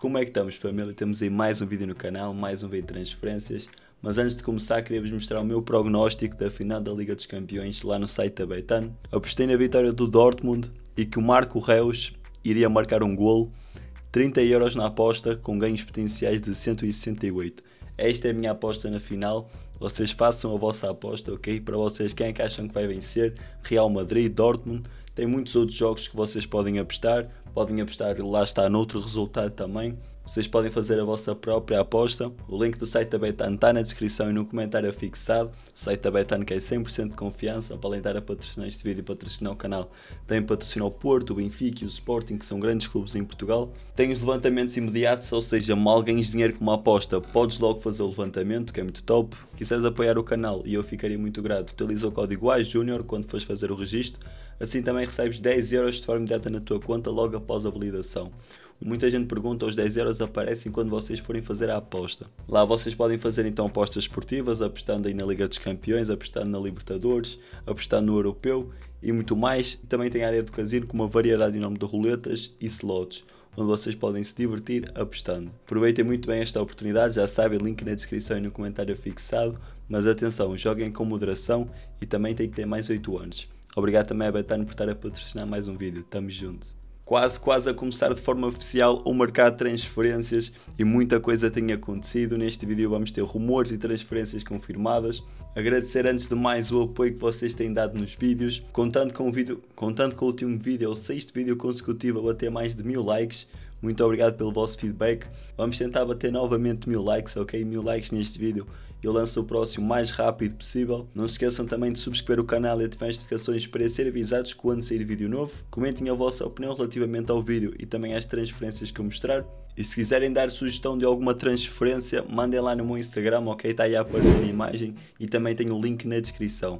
Como é que estamos, família? Temos aí mais um vídeo no canal, mais um vídeo de transferências. Mas antes de começar, queria-vos mostrar o meu prognóstico da final da Liga dos Campeões lá no site da Apostei na vitória do Dortmund e que o Marco Reus iria marcar um golo. 30 euros na aposta, com ganhos potenciais de 168. Esta é a minha aposta na final. Vocês façam a vossa aposta, ok? Para vocês, quem é que acham que vai vencer? Real Madrid, Dortmund. Tem muitos outros jogos que vocês podem apostar podem apostar, lá está, noutro resultado também. Vocês podem fazer a vossa própria aposta. O link do site da Betano está na descrição e no comentário fixado. O site da Betano que é 100% de confiança para além de a patrocinar este vídeo e patrocinar o canal. Tem patrocinar o Porto, o Benfica e o Sporting, que são grandes clubes em Portugal. Tem os levantamentos imediatos, ou seja, mal ganhas dinheiro com uma aposta, podes logo fazer o levantamento, que é muito top. Quiseres apoiar o canal e eu ficaria muito grato, utiliza o código AJUNIOR quando fores fazer o registro. Assim também recebes 10€ de forma imediata na tua conta logo após a validação. Muita gente pergunta, os 10 euros aparecem quando vocês forem fazer a aposta. Lá vocês podem fazer então apostas esportivas, apostando aí na Liga dos Campeões, apostando na Libertadores, apostando no Europeu e muito mais. Também tem a área do casino com uma variedade enorme de roletas e slots onde vocês podem se divertir apostando. Aproveitem muito bem esta oportunidade, já sabem, link na descrição e no comentário fixado, mas atenção, joguem com moderação e também tem que ter mais 8 anos. Obrigado também a Betano por estar a patrocinar mais um vídeo, tamo junto quase quase a começar de forma oficial o mercado de transferências e muita coisa tem acontecido. Neste vídeo vamos ter rumores e transferências confirmadas. Agradecer antes de mais o apoio que vocês têm dado nos vídeos, contando com o, vídeo, contando com o último vídeo, é o sexto vídeo consecutivo a bater mais de mil likes. Muito obrigado pelo vosso feedback. Vamos tentar bater novamente mil likes, ok? Mil likes neste vídeo. Eu lanço o próximo o mais rápido possível. Não se esqueçam também de subscrever o canal e ativar as notificações para ser avisados quando sair vídeo novo. Comentem a vossa opinião relativamente ao vídeo e também às transferências que eu mostrar. E se quiserem dar sugestão de alguma transferência, mandem lá no meu Instagram, ok? Está aí a aparecer a imagem e também tem o link na descrição.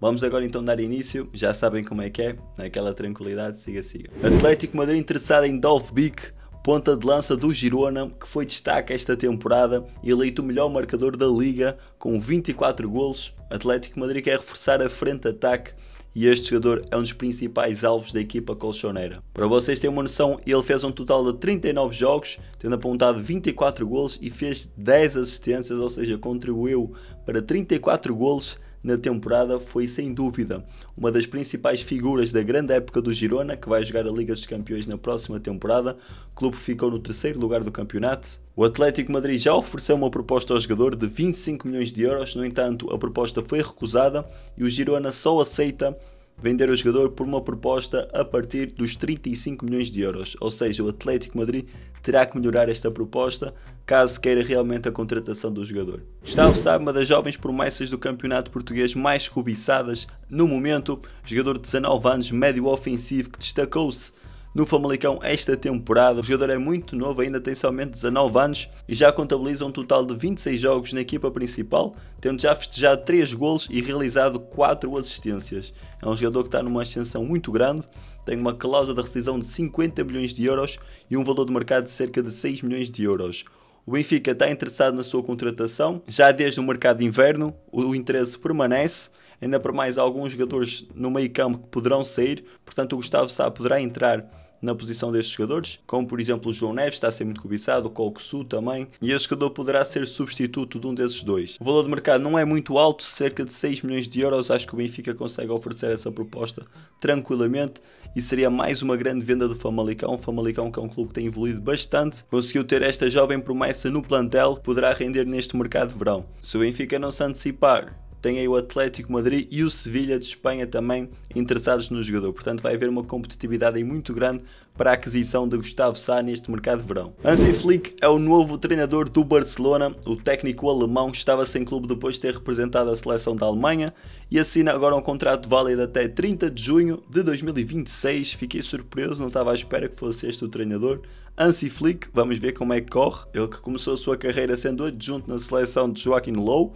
Vamos agora então dar início, já sabem como é que é, naquela tranquilidade, siga, siga. Atlético Madrid interessado em Dolph Beek, ponta de lança do Girona, que foi destaque esta temporada, eleito o melhor marcador da liga com 24 golos. Atlético Madrid quer reforçar a frente de ataque e este jogador é um dos principais alvos da equipa colchoneira. Para vocês terem uma noção, ele fez um total de 39 jogos, tendo apontado 24 golos e fez 10 assistências, ou seja, contribuiu para 34 golos na temporada, foi sem dúvida uma das principais figuras da grande época do Girona, que vai jogar a Liga dos Campeões na próxima temporada. O clube ficou no terceiro lugar do campeonato. O Atlético Madrid já ofereceu uma proposta ao jogador de 25 milhões de euros, no entanto, a proposta foi recusada e o Girona só aceita vender o jogador por uma proposta a partir dos 35 milhões de euros, ou seja, o Atlético Madrid terá que melhorar esta proposta caso queira realmente a contratação do jogador. Gustavo Sá é uma das jovens promessas do campeonato português mais cobiçadas no momento, jogador de 19 anos, médio ofensivo que destacou-se no Famalicão esta temporada. O jogador é muito novo, ainda tem somente 19 anos e já contabiliza um total de 26 jogos na equipa principal, tendo já festejado 3 golos e realizado 4 assistências. É um jogador que está numa ascensão muito grande, tem uma cláusula de rescisão de 50 milhões de euros e um valor de mercado de cerca de 6 milhões de euros. O Benfica está interessado na sua contratação já desde o mercado de inverno, o interesse permanece ainda por mais alguns jogadores no meio campo que poderão sair, portanto o Gustavo Sá poderá entrar na posição destes jogadores, como por exemplo o João Neves está a ser muito cobiçado, o Colcosu também, e este jogador poderá ser substituto de um desses dois. O valor de mercado não é muito alto, cerca de 6 milhões de euros, acho que o Benfica consegue oferecer essa proposta tranquilamente e seria mais uma grande venda do Famalicão, o Famalicão que é um clube que tem evoluído bastante, conseguiu ter esta jovem promessa no plantel que poderá render neste mercado de verão. Se o Benfica não se antecipar tem aí o Atlético Madrid e o Sevilha de Espanha também interessados no jogador. Portanto, vai haver uma competitividade aí muito grande para a aquisição de Gustavo Sá neste mercado de verão. Hansi Flick é o novo treinador do Barcelona. O técnico alemão estava sem clube depois de ter representado a seleção da Alemanha e assina agora um contrato válido até 30 de junho de 2026. Fiquei surpreso, não estava à espera que fosse este o treinador. Hansi Flick, vamos ver como é que corre. Ele que começou a sua carreira sendo adjunto na seleção de Joaquim Lowe,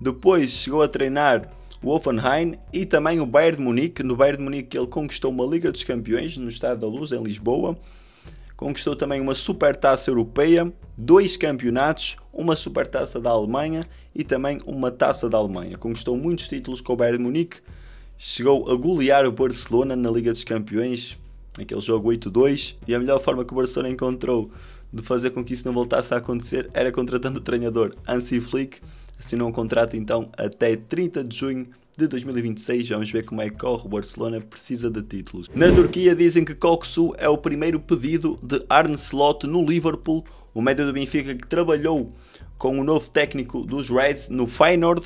depois chegou a treinar o Offenheim e também o Bayern de Munique. No Bayern de Munique ele conquistou uma Liga dos Campeões no Estado da Luz, em Lisboa. Conquistou também uma Supertaça Europeia, dois campeonatos, uma Supertaça da Alemanha e também uma Taça da Alemanha. Conquistou muitos títulos com o Bayern de Munique. Chegou a golear o Barcelona na Liga dos Campeões, naquele jogo 8-2. E a melhor forma que o Barcelona encontrou de fazer com que isso não voltasse a acontecer era contratando o treinador Hansi Flick assinou um contrato então até 30 de junho de 2026. Vamos ver como é que corre. O Barcelona precisa de títulos. Na Turquia dizem que Koksu é o primeiro pedido de Arne Slot no Liverpool. O médio do Benfica que trabalhou com o novo técnico dos Reds no Feyenoord.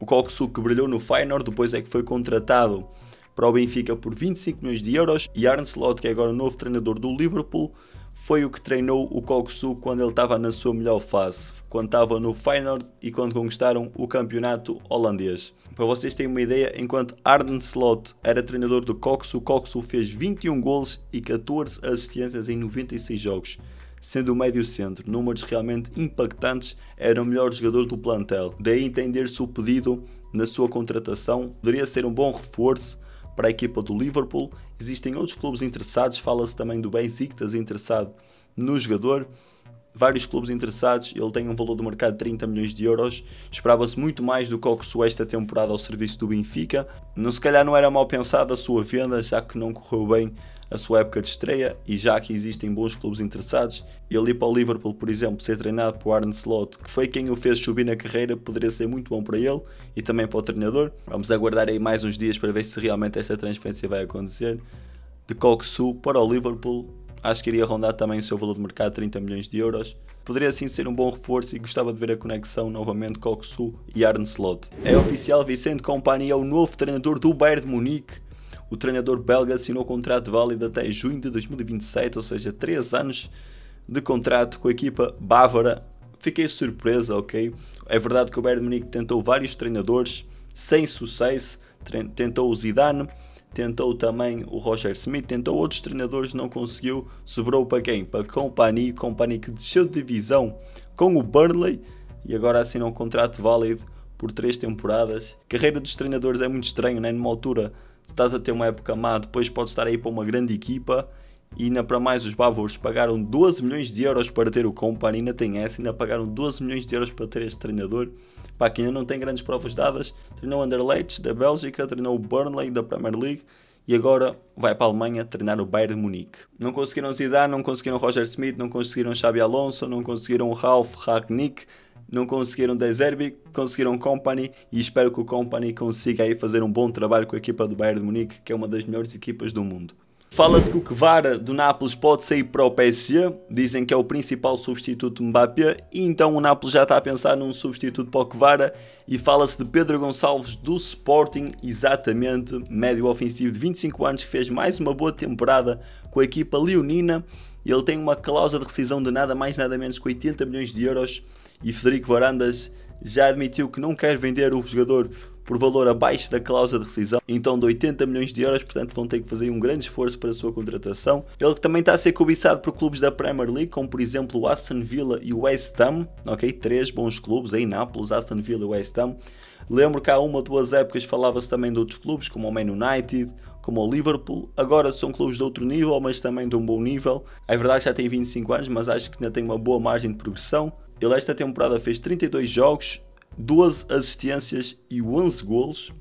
O Koksu que brilhou no Feyenoord, depois é que foi contratado para o Benfica por 25 milhões de euros. E Arne Slot que é agora o novo treinador do Liverpool foi o que treinou o Koksu quando ele estava na sua melhor fase, quando estava no Feyenoord e quando conquistaram o campeonato holandês. Para vocês terem uma ideia, enquanto Arden Slot era treinador do Koksu, Koksu fez 21 gols e 14 assistências em 96 jogos. Sendo o médio centro, números realmente impactantes, era o melhor jogador do plantel. Daí entender-se o pedido na sua contratação, poderia ser um bom reforço para a equipa do Liverpool. Existem outros clubes interessados, fala-se também do está interessado no jogador. Vários clubes interessados, ele tem um valor do mercado de 30 milhões de euros. Esperava-se muito mais do que alcançou esta temporada ao serviço do Benfica. Não, se calhar não era mal pensada a sua venda, já que não correu bem a sua época de estreia e já que existem bons clubes interessados, ele ir para o Liverpool, por exemplo, ser treinado por Arne Slot, que foi quem o fez subir na carreira, poderia ser muito bom para ele e também para o treinador. Vamos aguardar aí mais uns dias para ver se realmente esta transferência vai acontecer. De Koksu para o Liverpool, acho que iria rondar também o seu valor de mercado 30 milhões de euros. Poderia sim ser um bom reforço e gostava de ver a conexão novamente Koksu e Arne Slot. É oficial, Vicente Company é o novo treinador do Bayern de Munique. O treinador belga assinou contrato válido até junho de 2027, ou seja, 3 anos de contrato com a equipa bávara. Fiquei surpresa, ok? É verdade que o Bayern Munique tentou vários treinadores sem sucesso, tentou o Zidane, tentou também o Roger Smith, tentou outros treinadores, não conseguiu, sobrou para quem? Para Company, Company que desceu de divisão com o Burnley e agora assinou um contrato válido por três temporadas. Carreira dos treinadores é muito estranho, né? numa altura tu estás a ter uma época má, depois podes estar aí para uma grande equipa e ainda para mais os Bávors pagaram 12 milhões de euros para ter o Company, ainda tem essa, ainda pagaram 12 milhões de euros para ter este treinador. Pá, que ainda não tem grandes provas dadas, treinou Anderlecht da Bélgica, treinou o Burnley da Premier League e agora vai para a Alemanha treinar o Bayern de Munique. Não conseguiram Zidane, não conseguiram Roger Smith, não conseguiram Xabi Alonso, não conseguiram Ralf Ragnick, não conseguiram The conseguiram Company e espero que o Company consiga aí fazer um bom trabalho com a equipa do Bayern de Munique, que é uma das melhores equipas do mundo. Fala-se que o Kvara do Nápoles pode sair para o PSG, dizem que é o principal substituto de Mbappé, e então o Nápoles já está a pensar num substituto para o Kvara, e fala-se de Pedro Gonçalves do Sporting, exatamente, médio ofensivo de 25 anos, que fez mais uma boa temporada com a equipa leonina, ele tem uma cláusula de rescisão de nada mais nada menos que 80 milhões de euros, e Federico Varandas já admitiu que não quer vender o jogador por valor abaixo da cláusula de rescisão, então de 80 milhões de euros, portanto vão ter que fazer um grande esforço para a sua contratação. Ele também está a ser cobiçado por clubes da Premier League, como por exemplo o Aston Villa e o West Ham, ok? Três bons clubes aí, Nápoles, Aston Villa e West Ham. Lembro que há uma ou duas épocas falava-se também de outros clubes, como o Man United, como o Liverpool. Agora são clubes de outro nível, mas também de um bom nível. É verdade que já tem 25 anos, mas acho que ainda tem uma boa margem de progressão. Ele esta temporada fez 32 jogos, 12 assistências e 11 gols.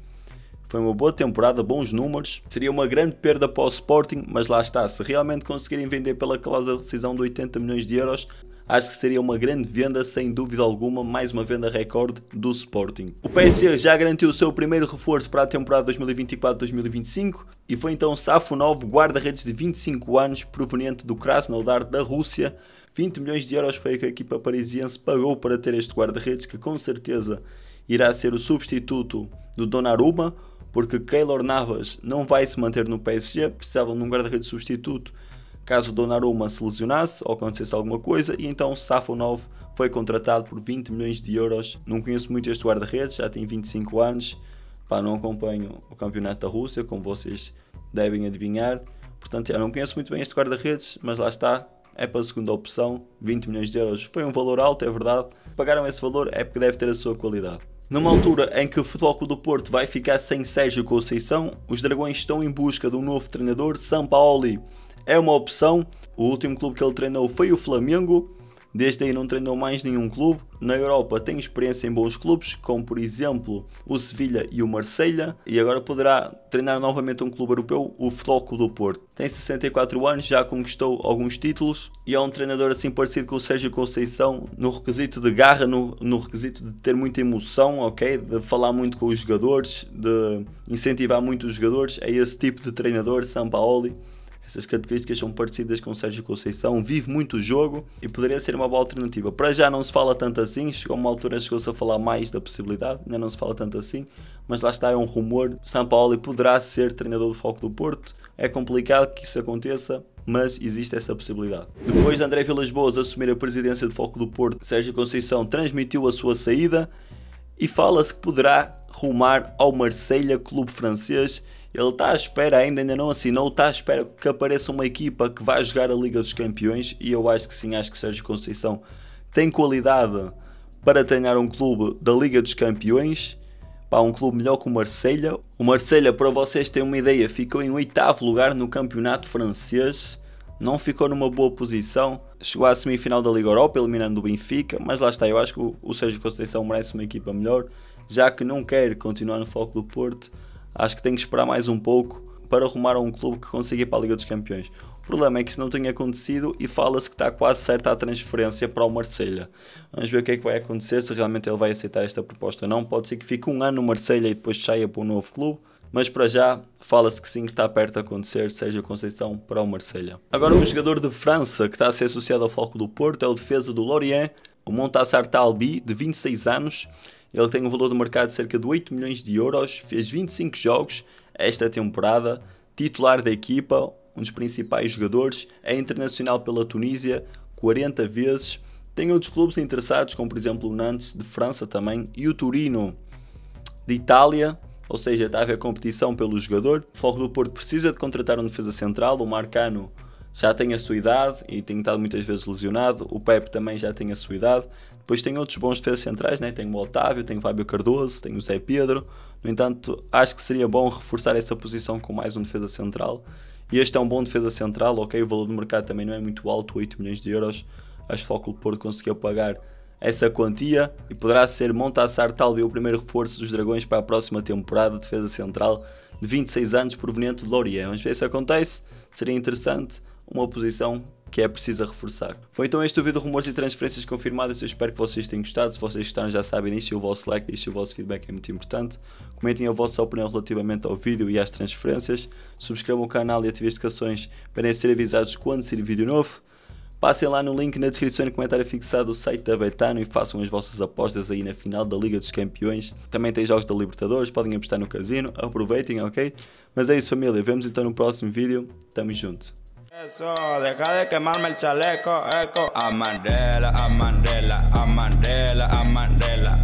Foi uma boa temporada, bons números. Seria uma grande perda para o Sporting, mas lá está. Se realmente conseguirem vender pela cláusula de rescisão de 80 milhões de euros, acho que seria uma grande venda, sem dúvida alguma, mais uma venda recorde do Sporting. O PSG já garantiu o seu primeiro reforço para a temporada 2024-2025 e foi então Safonov, guarda-redes de 25 anos, proveniente do Krasnodar da Rússia. 20 milhões de euros foi o que a equipa parisiense pagou para ter este guarda-redes, que com certeza irá ser o substituto do Donnarumma, porque Keylor Navas não vai se manter no PSG, precisavam de um guarda-redes substituto caso o Donnarumma se lesionasse ou acontecesse alguma coisa, e então Safo 9 foi contratado por 20 milhões de euros. Não conheço muito este guarda-redes, já tem 25 anos, Pá, não acompanho o campeonato da Rússia, como vocês devem adivinhar. Portanto, eu não conheço muito bem este guarda-redes, mas lá está, é para a segunda opção, 20 milhões de euros. Foi um valor alto, é verdade. Pagaram esse valor é porque deve ter a sua qualidade. Numa altura em que o Futebol Clube do Porto vai ficar sem Sérgio Conceição, os Dragões estão em busca de um novo treinador, São Paulo é uma opção. O último clube que ele treinou foi o Flamengo. Desde aí não treinou mais nenhum clube. Na Europa tem experiência em bons clubes, como por exemplo o Sevilha e o Marselha, e agora poderá treinar novamente um clube europeu, o Floco do Porto. Tem 64 anos, já conquistou alguns títulos e é um treinador assim parecido com o Sérgio Conceição no requisito de garra, no, no requisito de ter muita emoção, ok? De falar muito com os jogadores, de incentivar muito os jogadores. É esse tipo de treinador, Sampaoli. Essas características são parecidas com o Sérgio Conceição, vive muito o jogo e poderia ser uma boa alternativa. Para já não se fala tanto assim, chegou uma altura chegou-se a falar mais da possibilidade, ainda não se fala tanto assim, mas lá está, é um rumor. São Paulo poderá ser treinador do Foco do Porto, é complicado que isso aconteça, mas existe essa possibilidade. Depois de André Vilas Boas assumir a presidência do Foco do Porto, Sérgio Conceição transmitiu a sua saída e fala-se que poderá rumar ao Marselha clube francês. Ele está à espera ainda, ainda não assinou, está à espera que apareça uma equipa que vá jogar a Liga dos Campeões e eu acho que sim, acho que Sérgio Conceição tem qualidade para treinar um clube da Liga dos Campeões. para um clube melhor que o Marselha. O Marselha, para vocês terem uma ideia, ficou em oitavo lugar no campeonato francês não ficou numa boa posição, chegou à semifinal da Liga Europa, eliminando o Benfica, mas lá está, eu acho que o, Sérgio Conceição merece uma equipa melhor, já que não quer continuar no Foco do Porto, acho que tem que esperar mais um pouco para arrumar um clube que consiga ir para a Liga dos Campeões. O problema é que isso não tenha acontecido e fala-se que está quase certa a transferência para o Marselha. Vamos ver o que é que vai acontecer, se realmente ele vai aceitar esta proposta ou não. Pode ser que fique um ano no Marselha e depois saia para um novo clube mas para já fala-se que sim, que está perto a acontecer Sérgio Conceição para o Marselha. Agora um jogador de França que está a ser associado ao Foco do Porto é o defesa do Lorient, o Montassar Talbi, de 26 anos. Ele tem um valor de mercado de cerca de 8 milhões de euros, fez 25 jogos esta temporada, titular da equipa, um dos principais jogadores, é internacional pela Tunísia 40 vezes. Tem outros clubes interessados, como por exemplo o Nantes de França também e o Turino de Itália, ou seja, está a haver competição pelo jogador. O Foco do Porto precisa de contratar um defesa central, o Marcano já tem a sua idade e tem estado muitas vezes lesionado, o Pepe também já tem a sua idade. Depois tem outros bons defesas centrais, né? tem o Otávio, tem o Fábio Cardoso, tem o Zé Pedro. No entanto, acho que seria bom reforçar essa posição com mais um defesa central. E este é um bom defesa central, ok, o valor do mercado também não é muito alto, 8 milhões de euros. Acho que o Foco do Porto conseguiu pagar essa quantia e poderá ser Montassar Talbi o primeiro reforço dos Dragões para a próxima temporada, defesa central de 26 anos proveniente de Laurier. Vamos ver se acontece, seria interessante, uma posição que é precisa reforçar. Foi então este o vídeo Rumores e Transferências Confirmadas, eu espero que vocês tenham gostado, se vocês gostaram já sabem, deixem o vosso like, deixem o vosso feedback, é muito importante, comentem a vossa opinião relativamente ao vídeo e às transferências, subscrevam o canal e ativem as notificações para serem avisados quando sair vídeo novo, Passem lá no link na descrição e no comentário fixado do site da Betano e façam as vossas apostas aí na final da Liga dos Campeões. Também tem jogos da Libertadores, podem apostar no casino, aproveitem, ok? Mas é isso família, vemos então no próximo vídeo, tamo junto. Eso, deja de quemarme el chaleco, eco. A Mandela, a Mandela, a Mandela, a Mandela.